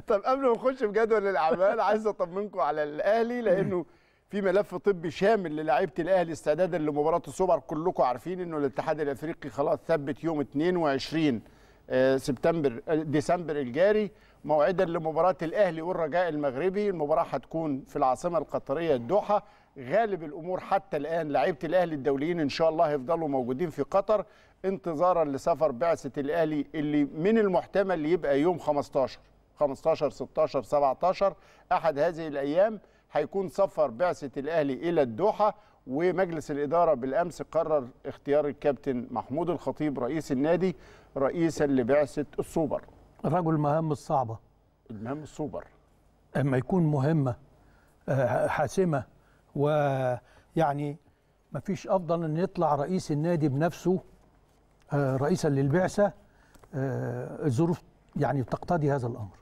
طب قبل ما نخش في جدول الاعمال عايز اطمنكم على الاهلي لانه في ملف طبي شامل للاعيبه الاهلي استعدادا لمباراه السوبر كلكم عارفين انه الاتحاد الافريقي خلاص ثبت يوم 22 آه، سبتمبر آه، ديسمبر الجاري موعدا لمباراه الاهلي والرجاء المغربي المباراه هتكون في العاصمه القطريه الدوحه غالب الامور حتى الان لعيبه الاهلي الدوليين ان شاء الله هيفضلوا موجودين في قطر انتظارا لسفر بعثه الاهلي اللي من المحتمل يبقى يوم 15 15 16 17 احد هذه الايام هيكون سفر بعثه الاهلي الى الدوحه ومجلس الاداره بالامس قرر اختيار الكابتن محمود الخطيب رئيس النادي رئيسا لبعثه السوبر رجل المهام الصعبه المهام السوبر اما يكون مهمه آه، حاسمه ويعني ما فيش افضل ان يطلع رئيس النادي بنفسه آه، رئيسا للبعثه آه، الظروف يعني تقتضي هذا الامر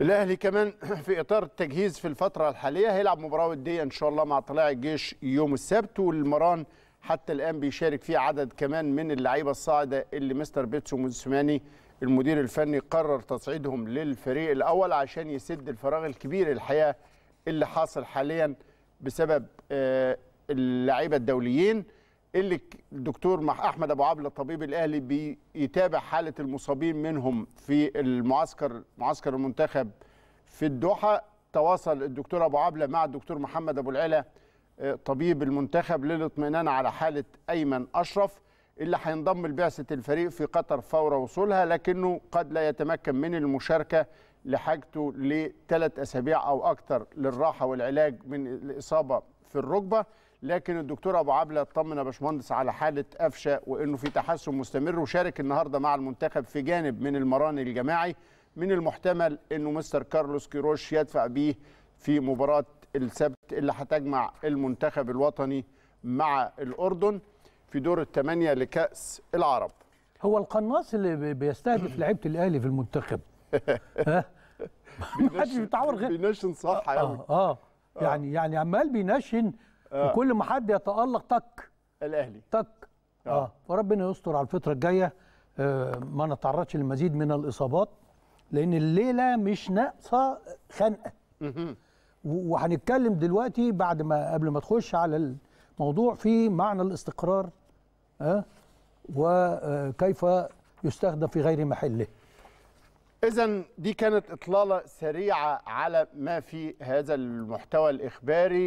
الاهلي كمان في اطار التجهيز في الفتره الحاليه هيلعب مباراه وديه ان شاء الله مع طلائع الجيش يوم السبت والمران حتى الان بيشارك فيه عدد كمان من اللعيبه الصاعده اللي مستر بيتسو موسيماني المدير الفني قرر تصعيدهم للفريق الاول عشان يسد الفراغ الكبير الحقيقه اللي حاصل حاليا بسبب آه، اللعيبه الدوليين اللي الدكتور احمد ابو عبله الطبيب الاهلي بيتابع حاله المصابين منهم في المعسكر معسكر المنتخب في الدوحه تواصل الدكتور ابو عبله مع الدكتور محمد ابو العلا آه، طبيب المنتخب للاطمئنان على حاله ايمن اشرف اللي هينضم لبعثه الفريق في قطر فور وصولها لكنه قد لا يتمكن من المشاركه لحاجته لثلاث اسابيع او اكثر للراحه والعلاج من الاصابه في الركبه لكن الدكتور ابو عبله اطمن يا باشمهندس على حاله قفشه وانه في تحسن مستمر وشارك النهارده مع المنتخب في جانب من المران الجماعي من المحتمل انه مستر كارلوس كيروش يدفع بيه في مباراه السبت اللي هتجمع المنتخب الوطني مع الاردن في دور الثمانيه لكاس العرب هو القناص اللي بيستهدف لعيبه الاهلي في المنتخب ها حدش بيتعور غير بينشن صح يعني. آه, آه, اه يعني يعني عمال بينشن آه. وكل ما حد يتالق تك الاهلي تك اه, آه. فربنا يستر على الفتره الجايه آه ما نتعرضش للمزيد من الاصابات لان الليله مش ناقصه خنقه وهنتكلم دلوقتي بعد ما قبل ما تخش على الموضوع في معنى الاستقرار ها آه، وكيف آه، يستخدم في غير محله إذا دي كانت إطلالة سريعة على ما في هذا المحتوى الإخباري